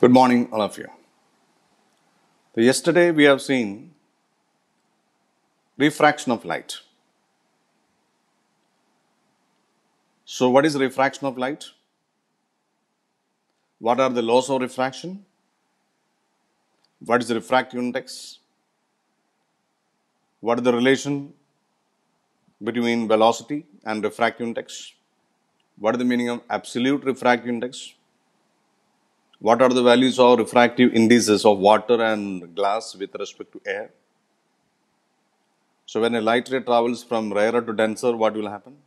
Good morning, all of you. So yesterday we have seen refraction of light. So, what is refraction of light? What are the laws of refraction? What is the refractive index? What is the relation between velocity and refractive index? What is the meaning of absolute refractive index? What are the values of refractive indices of water and glass with respect to air? So when a light ray travels from rarer to denser, what will happen?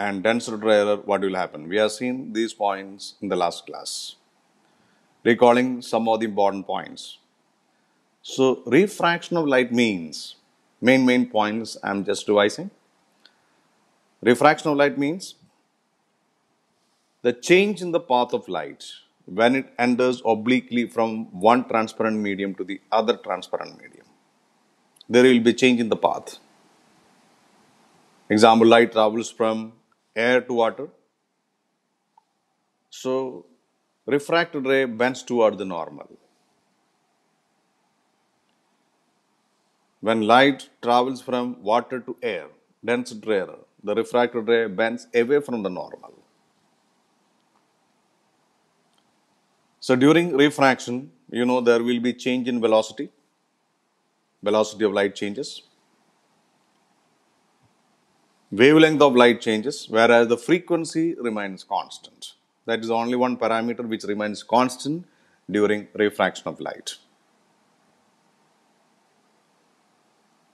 And denser to rarer, what will happen? We have seen these points in the last class. Recalling some of the important points. So refraction of light means, main main points I am just devising. Refraction of light means the change in the path of light when it enters obliquely from one transparent medium to the other transparent medium. There will be change in the path. Example, light travels from air to water. So, refracted ray bends toward the normal. When light travels from water to air, dense rarer, the refracted ray bends away from the normal. So during refraction, you know there will be change in velocity, velocity of light changes, wavelength of light changes, whereas the frequency remains constant. That is only one parameter which remains constant during refraction of light.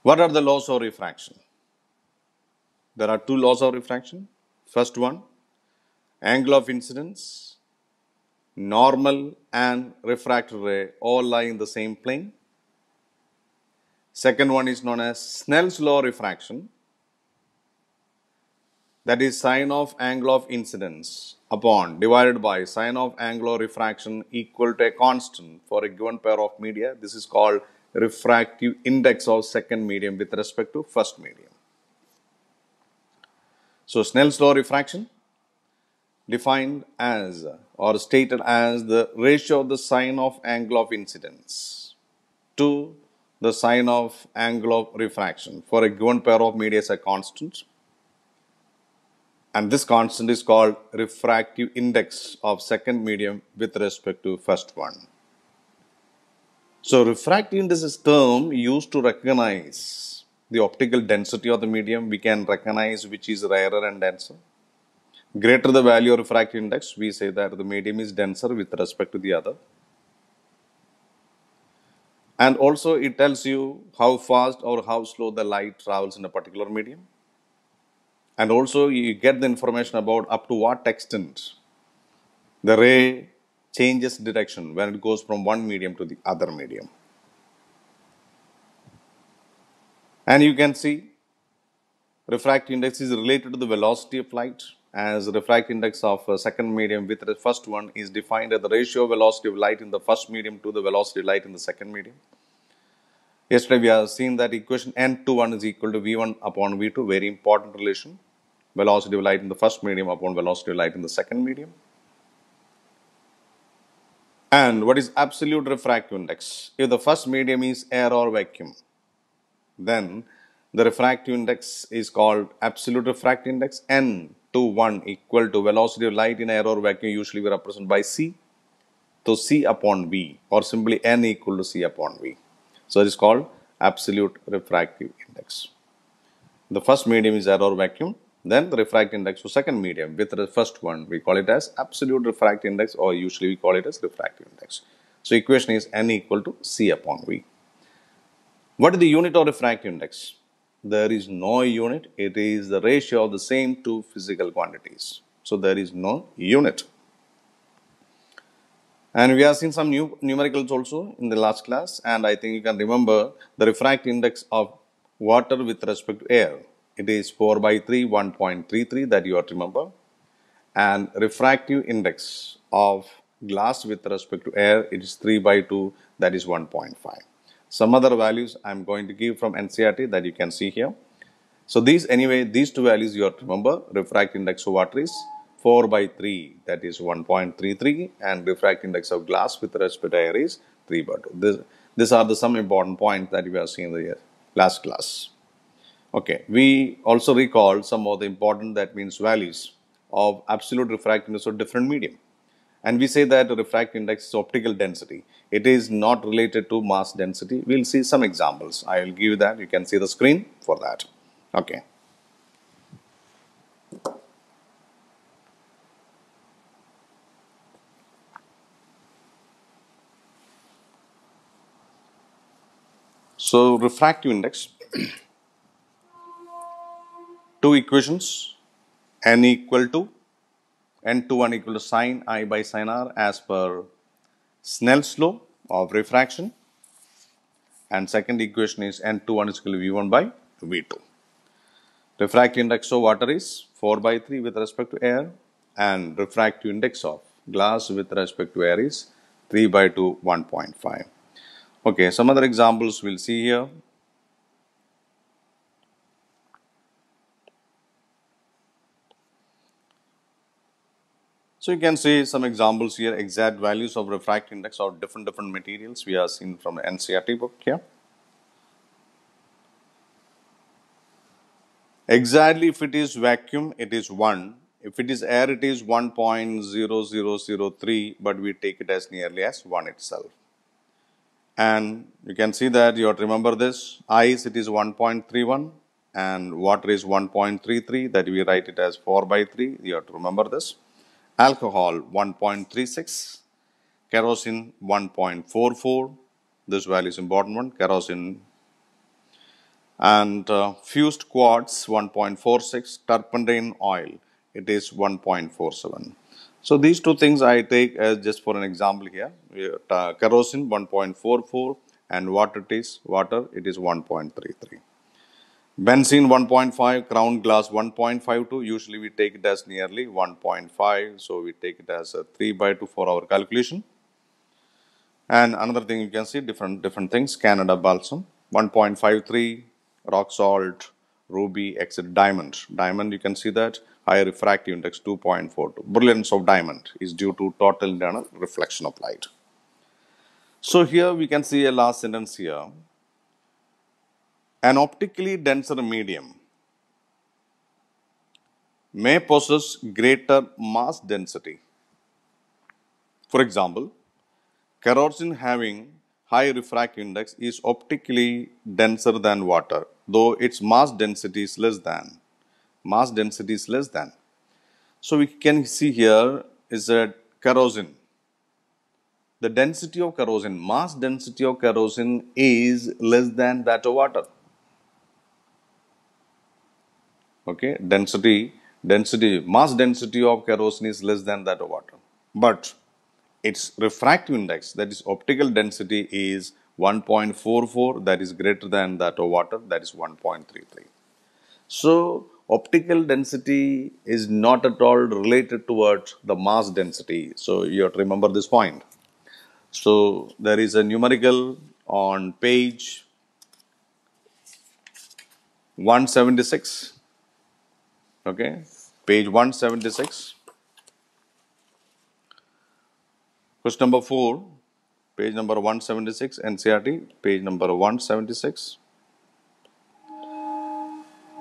What are the laws of refraction? There are two laws of refraction. First one, angle of incidence normal and refracted ray all lie in the same plane. Second one is known as Snell's law refraction that is sine of angle of incidence upon divided by sine of angle of refraction equal to a constant for a given pair of media. This is called refractive index of second medium with respect to first medium. So, Snell's law refraction defined as or stated as the ratio of the sine of angle of incidence to the sine of angle of refraction for a given pair of media is a constant and this constant is called refractive index of second medium with respect to first one. So, refractive index is term used to recognize the optical density of the medium. We can recognize which is rarer and denser Greater the value of refractive index, we say that the medium is denser with respect to the other. And also it tells you how fast or how slow the light travels in a particular medium. And also you get the information about up to what extent the ray changes direction when it goes from one medium to the other medium. And you can see refractive index is related to the velocity of light as refractive index of uh, second medium with the first one is defined as the ratio velocity of light in the first medium to the velocity of light in the second medium. Yesterday we have seen that equation N21 is equal to V1 upon V2, very important relation, velocity of light in the first medium upon velocity of light in the second medium. And what is absolute refractive index? If the first medium is air or vacuum, then the refractive index is called absolute refractive index N to 1 equal to velocity of light in air or vacuum usually we represent by c. So, c upon v or simply n equal to c upon v. So, it is called absolute refractive index. The first medium is air or vacuum, then the refractive index for second medium with the first one we call it as absolute refractive index or usually we call it as refractive index. So, equation is n equal to c upon v. What is the unit of refractive index? there is no unit, it is the ratio of the same two physical quantities. So, there is no unit. And we have seen some new numericals also in the last class and I think you can remember the refract index of water with respect to air. It is 4 by 3, 1.33 that you have to remember. And refractive index of glass with respect to air, it is 3 by 2 that is 1.5 some other values I'm going to give from NCRT that you can see here. So these anyway, these two values you have to remember, refract index of water is 4 by 3 that is 1.33 and refract index of glass with respect to air is 3 by 2. This, these are the some important points that we have seen in the last class. Okay, we also recall some of the important that means values of absolute refractiveness of different medium. And we say that refractive index is optical density. It is not related to mass density. We'll see some examples. I will give you that. You can see the screen for that. Okay. So, refractive index, two equations, n equal to N21 equal to sine i by sine r as per Snell's law of refraction and second equation is N21 is equal to V1 by V2. Refractive index of water is 4 by 3 with respect to air and refractive index of glass with respect to air is 3 by 2 1.5. Okay, some other examples we will see here. So you can see some examples here, exact values of refractive index of different different materials we are seen from NCRT book here. Exactly if it is vacuum, it is 1. If it is air, it is 1.0003, but we take it as nearly as 1 itself. And you can see that you have to remember this, ice it is 1.31 and water is 1.33 that we write it as 4 by 3, you have to remember this alcohol 1.36, kerosene 1.44, this value is important one, kerosene and uh, fused quartz 1.46, turpentine oil it is 1.47. So these two things I take as just for an example here, uh, kerosene 1.44 and water it is, water it is 1.33. Benzene 1.5, crown glass 1.52. Usually we take it as nearly 1.5. So we take it as a 3 by 2 for our calculation. And another thing you can see different different things. Canada balsam 1.53, rock salt, ruby, exit diamond. Diamond you can see that higher refractive index 2.42. Brilliance of diamond is due to total internal reflection of light. So here we can see a last sentence here. An optically denser medium may possess greater mass density. For example, kerosene having high refractive index is optically denser than water, though its mass density is less than. Mass density is less than. So, we can see here is that kerosene. The density of kerosene, mass density of kerosene is less than that of water. okay density density mass density of kerosene is less than that of water but its refractive index that is optical density is 1.44 that is greater than that of water that is 1.33 so optical density is not at all related towards the mass density so you have to remember this point so there is a numerical on page 176 okay page 176 question number 4 page number 176 ncrt page number 176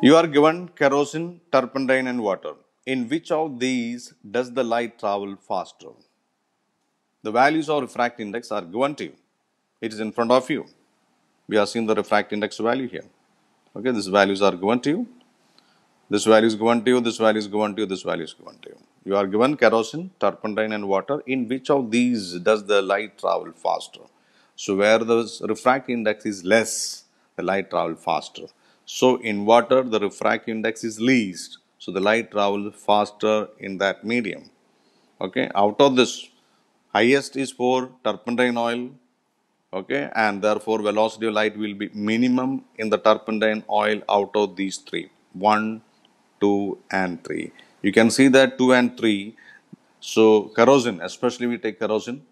you are given kerosene turpentine and water in which of these does the light travel faster the values of refract index are given to you it is in front of you we are seeing the refract index value here okay these values are given to you this value is given to you, this value is given to you, this value is given to you. You are given kerosene, turpentine and water. In which of these does the light travel faster? So, where the refractive index is less, the light travel faster. So, in water, the refractive index is least. So, the light travels faster in that medium. Okay. Out of this, highest is for turpentine oil, okay and therefore velocity of light will be minimum in the turpentine oil out of these three one 2 and 3. You can see that 2 and 3. So corrosion, especially we take corrosion,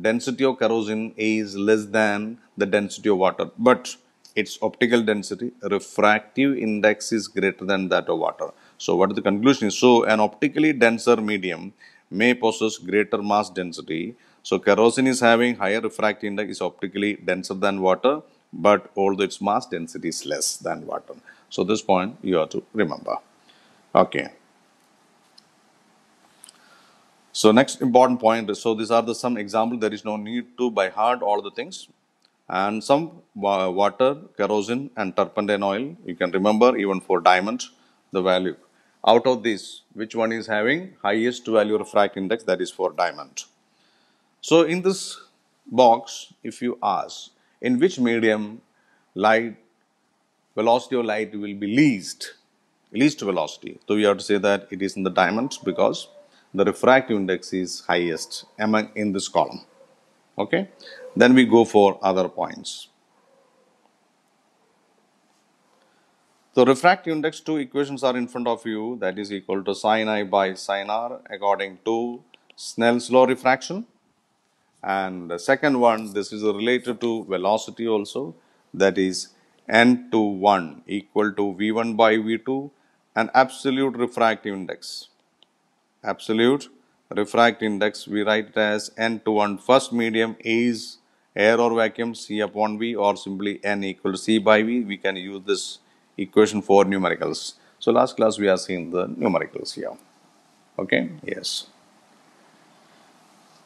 density of corrosion is less than the density of water. But its optical density refractive index is greater than that of water. So what is the conclusion? So an optically denser medium may possess greater mass density. So kerosene is having higher refractive index is optically denser than water but although its mass density is less than water. So this point you have to remember. Okay. So next important point is, so these are the some example, there is no need to buy hard all the things and some water, kerosene and turpentine oil, you can remember even for diamond, the value. Out of these, which one is having highest value refract index that is for diamond. So in this box, if you ask, in which medium light, velocity of light will be least, least velocity. So, we have to say that it is in the diamond because the refractive index is highest among in this column. Okay. Then we go for other points. So, refractive index two equations are in front of you that is equal to sin i by sin r according to Snell's law refraction and the second one this is related to velocity also that is n to 1 equal to v1 by v2 and absolute refractive index. Absolute refractive index, we write it as n to 1. First medium is air or vacuum C upon V or simply n equal to C by V. We can use this equation for numericals. So, last class we are seeing the numericals here. Okay, yes.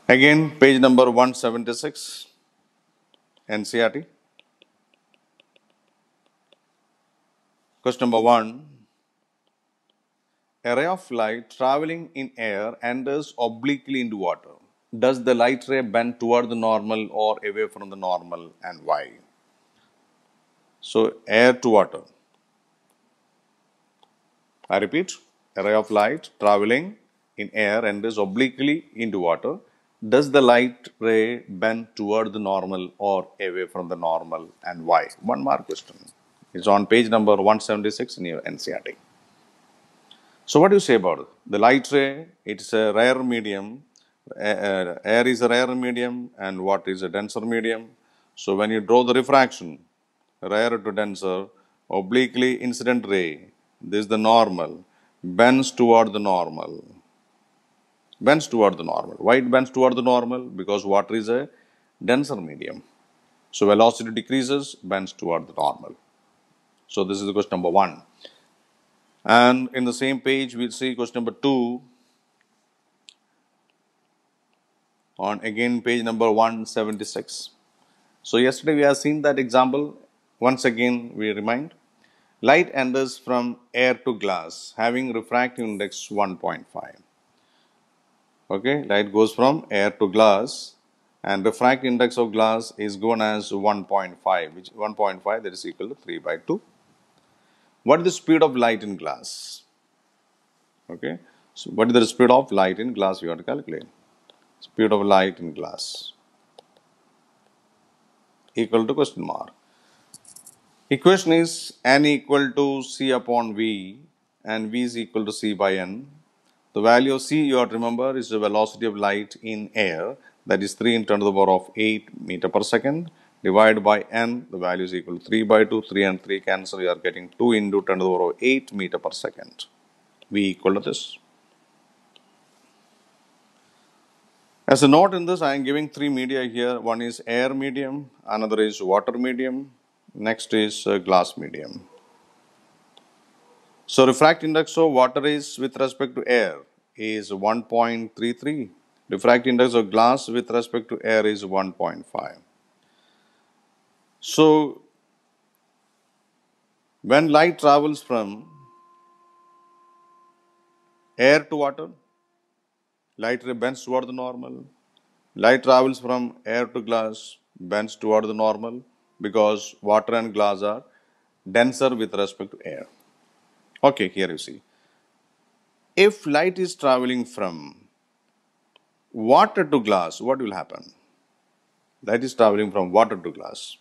Again, page number 176, NCRT. Question number 1 a ray of light traveling in air enters obliquely into water. Does the light ray bend toward the normal or away from the normal and why? So, air to water. I repeat, a ray of light traveling in air enters obliquely into water. Does the light ray bend toward the normal or away from the normal and why? One more question. It's on page number 176 in your NCRT. So what do you say about it? The light ray, it's a rare medium. Air is a rare medium and what is a denser medium. So when you draw the refraction, rare to denser, obliquely incident ray, this is the normal, bends toward the normal. Bends toward the normal. Why it bends toward the normal? Because water is a denser medium. So velocity decreases, bends toward the normal. So this is the question number one. And in the same page, we'll see question number 2. On again page number 176. So yesterday we have seen that example. Once again we remind. Light enters from air to glass having refractive index 1.5. Okay, light goes from air to glass and refractive index of glass is given as 1.5 which 1.5 that is equal to 3 by 2 what is the speed of light in glass? Okay, so what is the speed of light in glass? You have to calculate speed of light in glass equal to question mark. Equation is n equal to c upon v and v is equal to c by n. The value of c you have to remember is the velocity of light in air that is 3 in 10 to the power of 8 meter per second divided by n, the value is equal to 3 by 2, 3 and 3 cancel, you are getting 2 into 10 to the power of 8 meter per second. V equal to this. As a note in this, I am giving three media here. One is air medium, another is water medium, next is uh, glass medium. So, refract index of water is with respect to air is 1.33. Refract index of glass with respect to air is 1.5. So, when light travels from air to water, light bends toward the normal. Light travels from air to glass, bends toward the normal because water and glass are denser with respect to air. Okay, here you see. If light is traveling from water to glass, what will happen? Light is traveling from water to glass.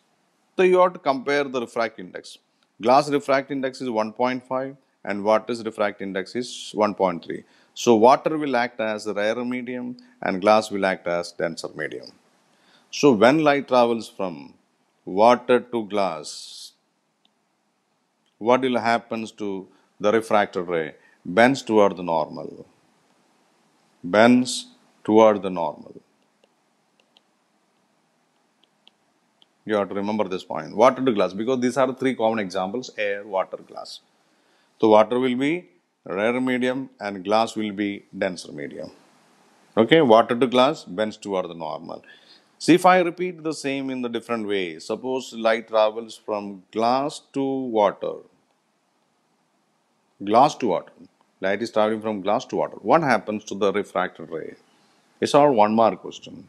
So you have to compare the refract index. Glass refract index is 1.5 and water's refract index is 1.3. So water will act as a rarer medium and glass will act as denser medium. So when light travels from water to glass, what will happens to the refracted ray? Bends toward the normal. Bends toward the normal. You have to remember this point. Water to glass because these are three common examples air, water, glass. So, water will be rare medium and glass will be denser medium. Okay, water to glass bends toward the normal. See if I repeat the same in the different way. Suppose light travels from glass to water. Glass to water. Light is traveling from glass to water. What happens to the refracted ray? It's our one mark question.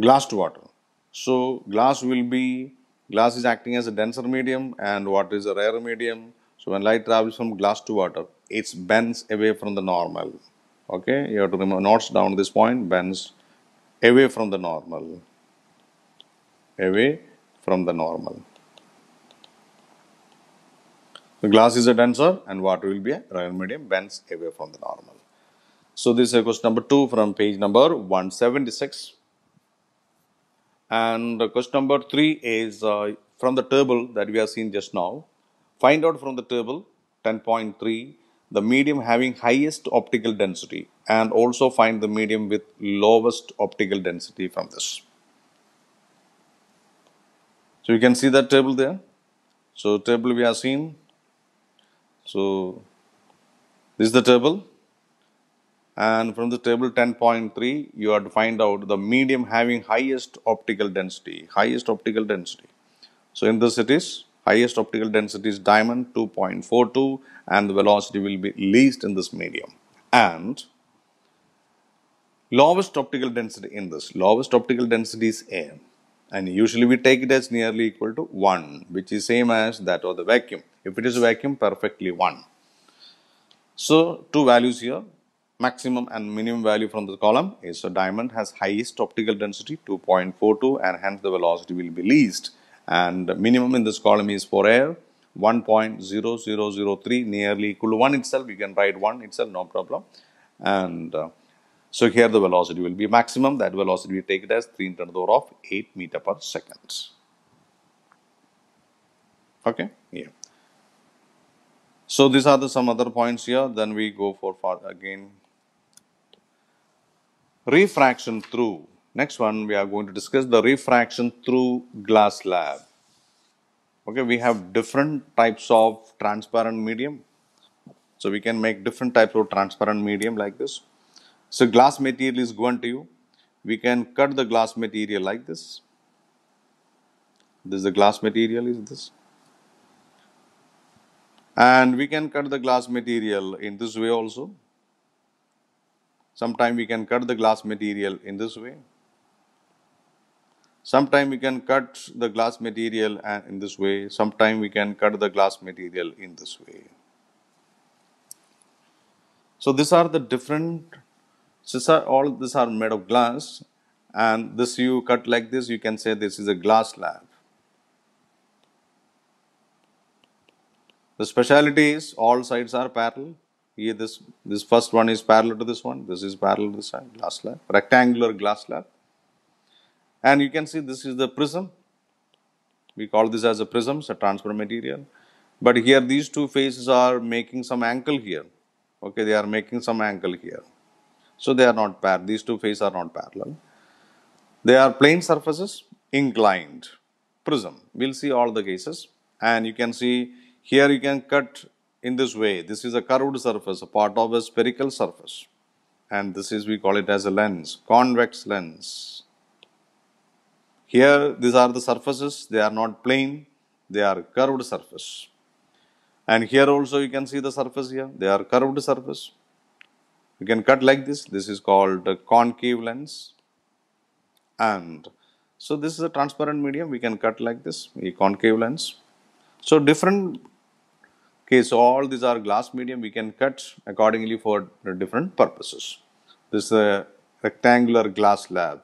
Glass to water. So glass will be, glass is acting as a denser medium and water is a rarer medium. So when light travels from glass to water, it bends away from the normal. Okay, you have to remember, notes down this point, bends away from the normal. Away from the normal. The glass is a denser and water will be a rarer medium, bends away from the normal. So this is question number 2 from page number 176. And question number three is uh, from the table that we have seen just now. Find out from the table 10.3 the medium having highest optical density and also find the medium with lowest optical density from this. So you can see that table there. So table we have seen. So this is the table and from the table 10.3 you have to find out the medium having highest optical density highest optical density so in this it is highest optical density is diamond 2.42 and the velocity will be least in this medium and lowest optical density in this lowest optical density is air and usually we take it as nearly equal to 1 which is same as that of the vacuum if it is vacuum perfectly 1 so two values here maximum and minimum value from the column is so diamond has highest optical density 2.42 and hence the velocity will be least and minimum in this column is for air 1.0003 nearly equal to 1 itself you can write 1 itself no problem and uh, so here the velocity will be maximum that velocity we take it as 3 into the power of 8 meter per second okay yeah so these are the some other points here then we go for again refraction through. Next one, we are going to discuss the refraction through glass slab. Okay, we have different types of transparent medium. So, we can make different types of transparent medium like this. So, glass material is given to you. We can cut the glass material like this. This is the glass material is this. And we can cut the glass material in this way also Sometime we can cut the glass material in this way. Sometime we can cut the glass material in this way. Sometime we can cut the glass material in this way. So these are the different, these are all these are made of glass and this you cut like this, you can say this is a glass slab. The speciality is all sides are parallel here this, this first one is parallel to this one, this is parallel to this one, glass slab, rectangular glass slab. And you can see this is the prism. We call this as a prism, it's a transfer material. But here these two faces are making some angle here. Okay, they are making some angle here. So they are not parallel, these two faces are not parallel. They are plane surfaces, inclined prism. We will see all the cases and you can see here you can cut in this way. This is a curved surface, a part of a spherical surface. And this is, we call it as a lens, convex lens. Here, these are the surfaces, they are not plane, they are curved surface. And here also you can see the surface here, they are curved surface. You can cut like this, this is called a concave lens. And so this is a transparent medium, we can cut like this, a concave lens. So different Okay, so all these are glass medium we can cut accordingly for different purposes. This is a rectangular glass slab.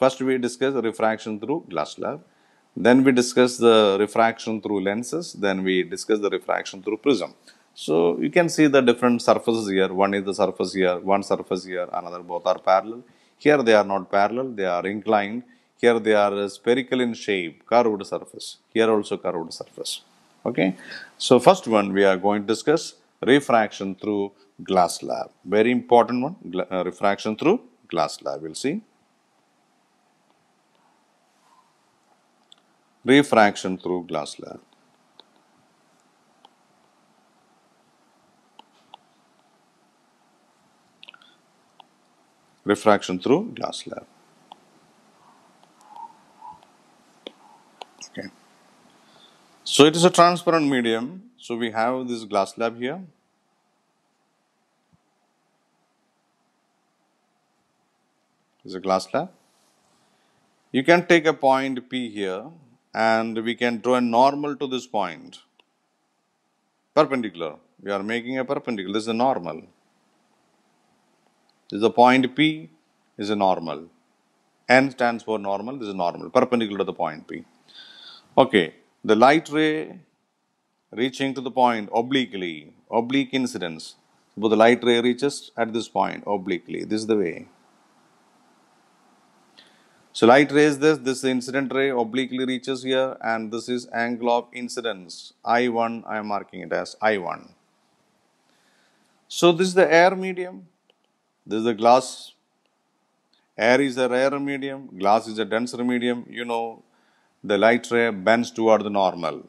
First we discuss refraction through glass slab, then we discuss the refraction through lenses, then we discuss the refraction through prism. So you can see the different surfaces here, one is the surface here, one surface here, another both are parallel. Here they are not parallel, they are inclined. Here they are spherical in shape, curved surface. Here also curved surface okay. So, first one we are going to discuss refraction through glass slab, very important one uh, refraction through glass slab, we will see. Refraction through glass slab. refraction through glass slab. So it is a transparent medium. So we have this glass slab here. Is a glass slab. You can take a point P here and we can draw a normal to this point. Perpendicular. We are making a perpendicular. This is a normal. This is the point P is a normal. N stands for normal. This is normal. Perpendicular to the point P. Okay. The light ray reaching to the point obliquely, oblique incidence. So the light ray reaches at this point obliquely, this is the way. So light rays this, this incident ray obliquely reaches here and this is angle of incidence I1, I am marking it as I1. So this is the air medium, this is the glass. Air is a rarer medium, glass is a denser medium, you know the light ray bends toward the normal.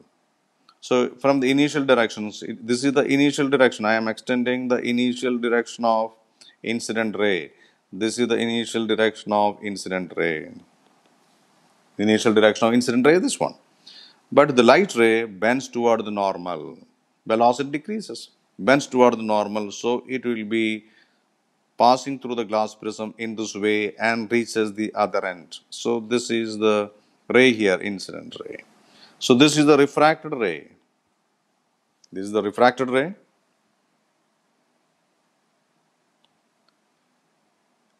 So from the initial directions, this is the initial direction. I am extending the initial direction of incident ray. This is the initial direction of incident ray. The initial direction of incident ray, this one. But the light ray bends toward the normal. Velocity decreases, bends toward the normal. So it will be passing through the glass prism in this way and reaches the other end. So this is the ray here, incident ray. So this is the refracted ray. This is the refracted ray.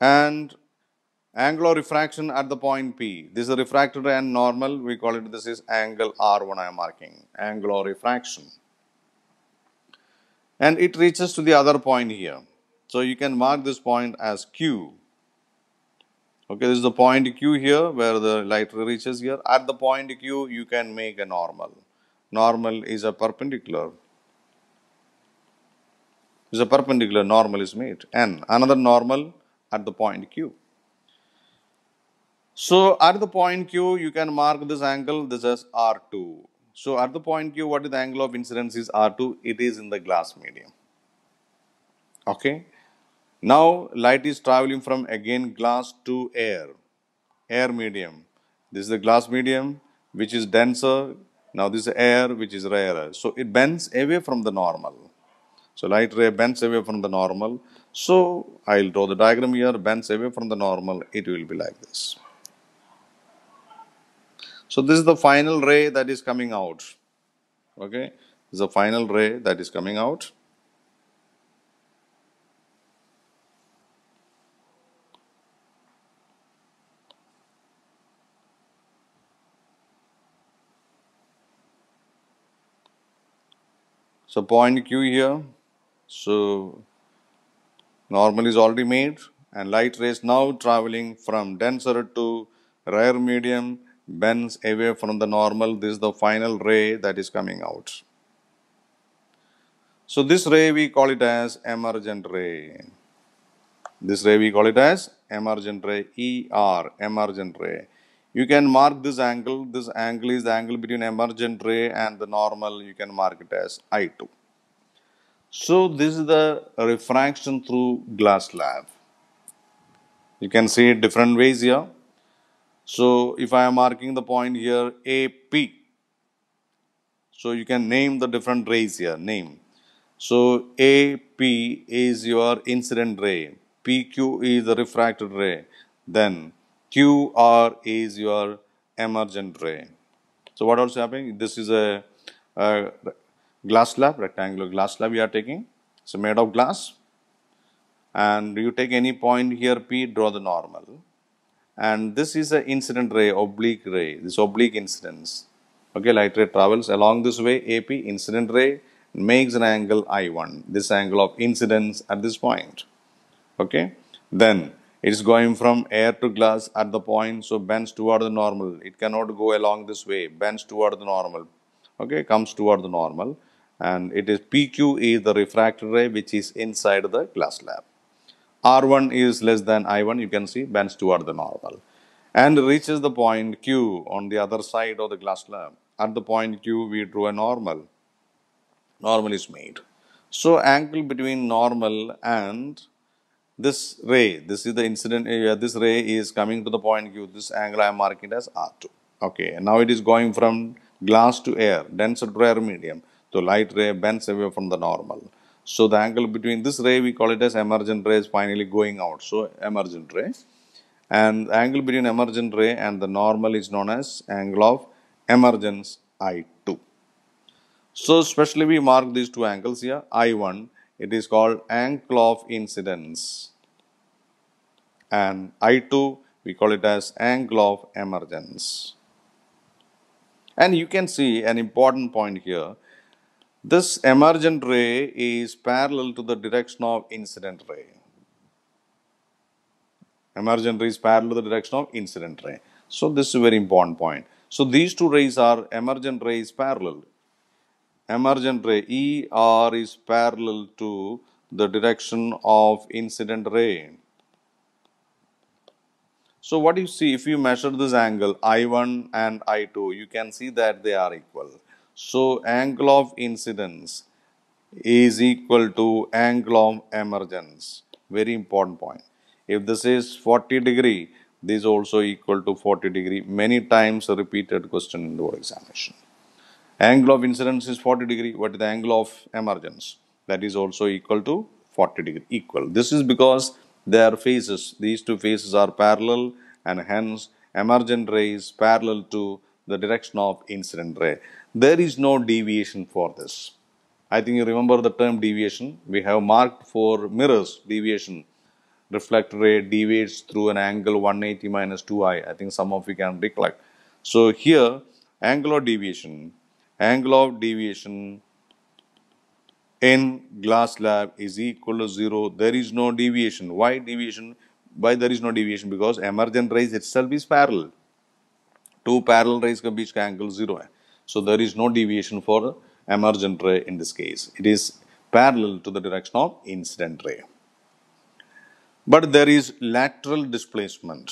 And angle of refraction at the point P. This is the refracted ray and normal. We call it, this is angle R1 I am marking. Angle of refraction. And it reaches to the other point here. So you can mark this point as Q. Okay, this is the point Q here where the light reaches here. At the point Q, you can make a normal. Normal is a perpendicular. Is a perpendicular normal is made and another normal at the point Q. So, at the point Q, you can mark this angle, this is R2. So, at the point Q, what is the angle of incidence is R2? It is in the glass medium. Okay. Now light is traveling from again glass to air, air medium. This is the glass medium which is denser. Now this is air which is rarer. So it bends away from the normal. So light ray bends away from the normal. So I'll draw the diagram here, bends away from the normal, it will be like this. So this is the final ray that is coming out. Okay, this is the final ray that is coming out. So point Q here. So normal is already made and light rays now traveling from denser to rare medium bends away from the normal. This is the final ray that is coming out. So this ray we call it as emergent ray. This ray we call it as emergent ray, ER, emergent ray you can mark this angle this angle is the angle between emergent ray and the normal you can mark it as i2 so this is the refraction through glass slab you can see it different ways here so if i am marking the point here ap so you can name the different rays here name so ap is your incident ray pq is the refracted ray then QR is your emergent ray. So, what also happening? This is a, a glass slab, rectangular glass slab you are taking. So, made of glass and you take any point here P, draw the normal and this is an incident ray, oblique ray, this oblique incidence. Okay, light ray travels along this way AP incident ray makes an angle I1, this angle of incidence at this point. Okay, then it is going from air to glass at the point, so bends toward the normal. It cannot go along this way, bends toward the normal. Okay, comes toward the normal. And it is PQ is the refracted ray which is inside the glass slab. R1 is less than I1, you can see bends toward the normal. And reaches the point Q on the other side of the glass slab. At the point Q, we drew a normal. Normal is made. So, angle between normal and this ray, this is the incident area, this ray is coming to the point Q, this angle I am marking as R2. Okay, and now it is going from glass to air, denser to air medium. So light ray bends away from the normal. So the angle between this ray, we call it as emergent ray is finally going out. So emergent ray. And the angle between emergent ray and the normal is known as angle of emergence I2. So specially we mark these two angles here I1 it is called angle of incidence. And I2, we call it as angle of emergence. And you can see an important point here. This emergent ray is parallel to the direction of incident ray. Emergent ray is parallel to the direction of incident ray. So, this is a very important point. So, these two rays are emergent rays parallel emergent ray ER is parallel to the direction of incident ray. So, what you see if you measure this angle I1 and I2, you can see that they are equal. So, angle of incidence is equal to angle of emergence, very important point. If this is 40 degree, this is also equal to 40 degree, many times repeated question in the examination. Angle of incidence is 40 degree. What is the angle of emergence? That is also equal to 40 degree equal. This is because their faces, these two faces are parallel and hence emergent rays parallel to the direction of incident ray. There is no deviation for this. I think you remember the term deviation. We have marked for mirrors deviation. reflector ray deviates through an angle 180 minus 2i. I think some of you can recollect. So here angle of deviation angle of deviation in glass slab is equal to 0. There is no deviation. Why deviation? Why there is no deviation? Because emergent rays itself is parallel. Two parallel rays can be angle 0. So, there is no deviation for emergent ray in this case. It is parallel to the direction of incident ray. But there is lateral displacement.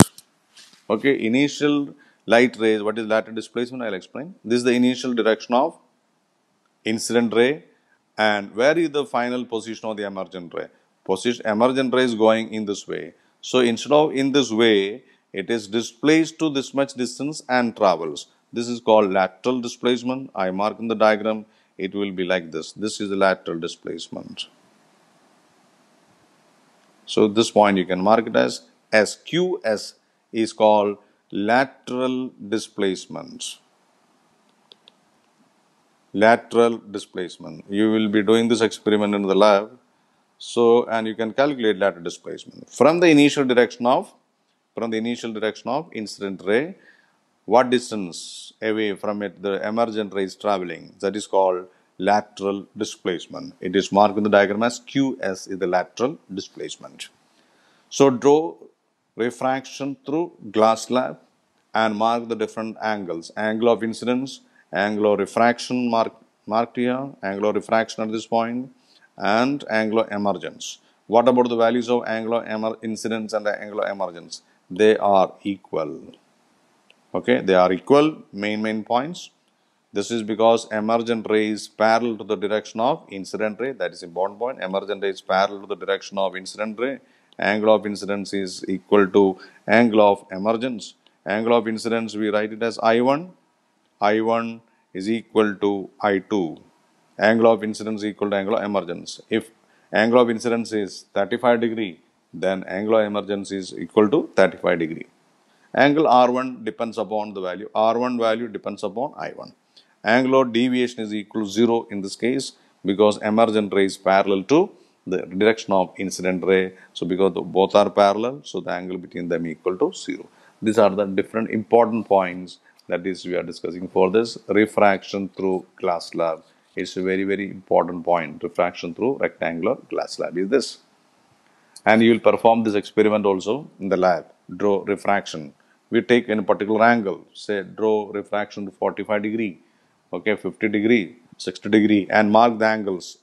Okay, initial light rays, what is lateral displacement, I will explain. This is the initial direction of incident ray and where is the final position of the emergent ray? Position, emergent ray is going in this way. So, instead of in this way, it is displaced to this much distance and travels. This is called lateral displacement. I mark in the diagram, it will be like this. This is the lateral displacement. So, this point you can mark it as SQS is called lateral displacement. Lateral displacement. You will be doing this experiment in the lab. So, and you can calculate lateral displacement. From the initial direction of, from the initial direction of incident ray, what distance away from it the emergent ray is traveling? That is called lateral displacement. It is marked in the diagram as QS is the lateral displacement. So, draw refraction through glass slab and mark the different angles. Angle of incidence, angle of refraction mark, marked here, angle of refraction at this point and angle of emergence. What about the values of angle of incidence and angle of emergence? They are equal. Okay, they are equal main main points. This is because emergent ray is parallel to the direction of incident ray. That is important point. Emergent ray is parallel to the direction of incident ray angle of incidence is equal to angle of emergence. Angle of incidence, we write it as I1. I1 is equal to I2. Angle of incidence equal to angle of emergence. If angle of incidence is 35 degree, then angle of emergence is equal to 35 degree. Angle R1 depends upon the value. R1 value depends upon I1. Angle of deviation is equal to 0 in this case because emergent ray is parallel to the direction of incident ray. So because both are parallel, so the angle between them equal to 0. These are the different important points that is we are discussing for this refraction through glass slab. It's a very, very important point. Refraction through rectangular glass slab is this. And you will perform this experiment also in the lab. Draw refraction. We take any particular angle, say draw refraction to 45 degree, okay, 50 degree, 60 degree and mark the angles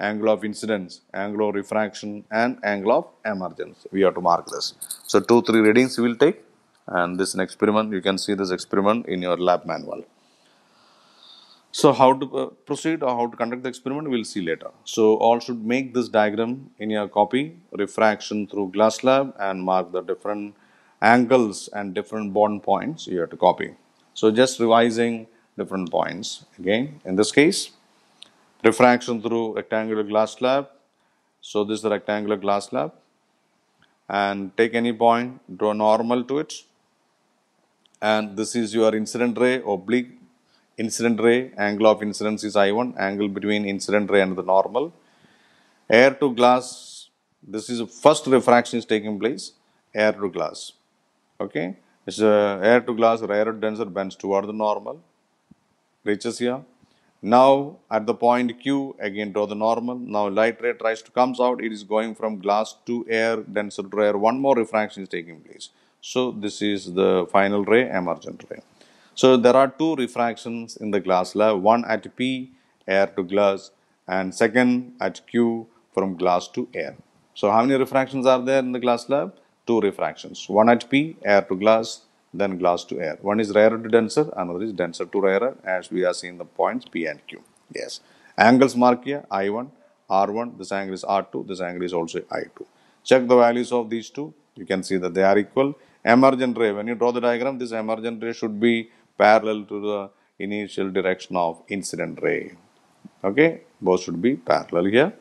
angle of incidence, angle of refraction and angle of emergence. We have to mark this. So, two, three readings we will take and this is an experiment. You can see this experiment in your lab manual. So, how to uh, proceed or how to conduct the experiment we will see later. So, all should make this diagram in your copy, refraction through glass lab and mark the different angles and different bond points you have to copy. So, just revising different points again in this case. Refraction through rectangular glass slab. So, this is the rectangular glass slab and take any point, draw normal to it and this is your incident ray, oblique incident ray, angle of incidence is I1, angle between incident ray and the normal. Air to glass, this is first refraction is taking place, air to glass, okay. It's uh, air to glass or air denser bends toward the normal, reaches here now at the point Q, again draw the normal. Now light ray tries to comes out. It is going from glass to air, denser to air. One more refraction is taking place. So this is the final ray, emergent ray. So there are two refractions in the glass layer. One at P, air to glass, and second at Q from glass to air. So how many refractions are there in the glass lab? Two refractions. One at P, air to glass, then glass to air. One is rarer to denser, another is denser to rarer as we are seeing the points P and Q. Yes. Angles mark here I1, R1, this angle is R2, this angle is also I2. Check the values of these two. You can see that they are equal. Emergent ray, when you draw the diagram, this emergent ray should be parallel to the initial direction of incident ray. Okay, both should be parallel here.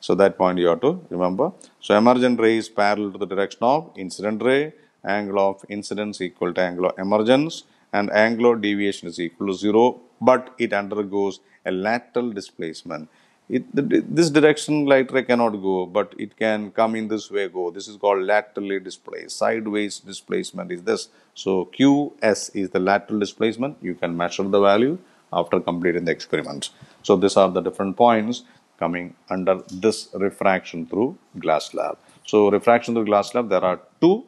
So, that point you have to remember. So, emergent ray is parallel to the direction of incident ray angle of incidence equal to angle of emergence and angle of deviation is equal to 0 but it undergoes a lateral displacement. It, this direction light ray cannot go but it can come in this way go this is called laterally displaced sideways displacement is this so qs is the lateral displacement you can measure the value after completing the experiment so these are the different points coming under this refraction through glass slab so refraction through glass slab there are two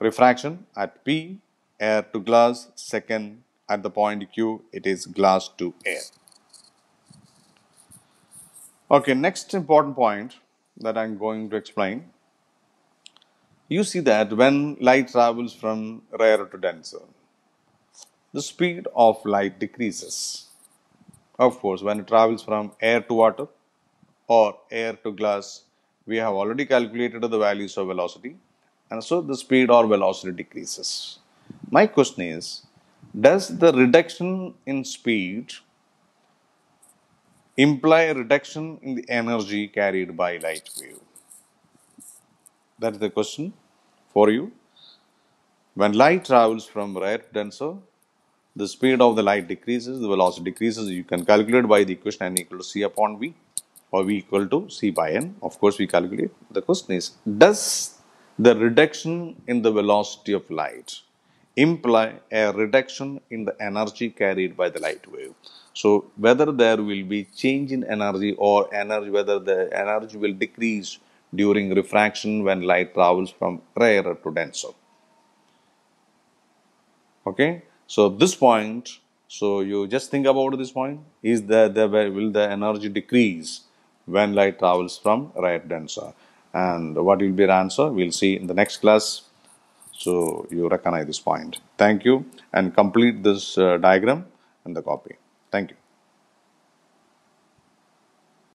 refraction at P, air to glass, second at the point Q, it is glass to air. Okay, next important point that I am going to explain. You see that when light travels from rarer to denser, the speed of light decreases. Of course, when it travels from air to water or air to glass, we have already calculated the values of velocity and so the speed or velocity decreases. My question is, does the reduction in speed imply a reduction in the energy carried by light wave? That is the question for you. When light travels from rare denser, the speed of the light decreases, the velocity decreases. You can calculate by the equation n equal to c upon v or v equal to c by n. Of course, we calculate. The question is, does the reduction in the velocity of light imply a reduction in the energy carried by the light wave. So whether there will be change in energy or energy, whether the energy will decrease during refraction when light travels from rarer to denser. Okay, so this point, so you just think about this point, is that the, will the energy decrease when light travels from rare to denser and what will be your answer we'll see in the next class so you recognize this point thank you and complete this uh, diagram and the copy thank you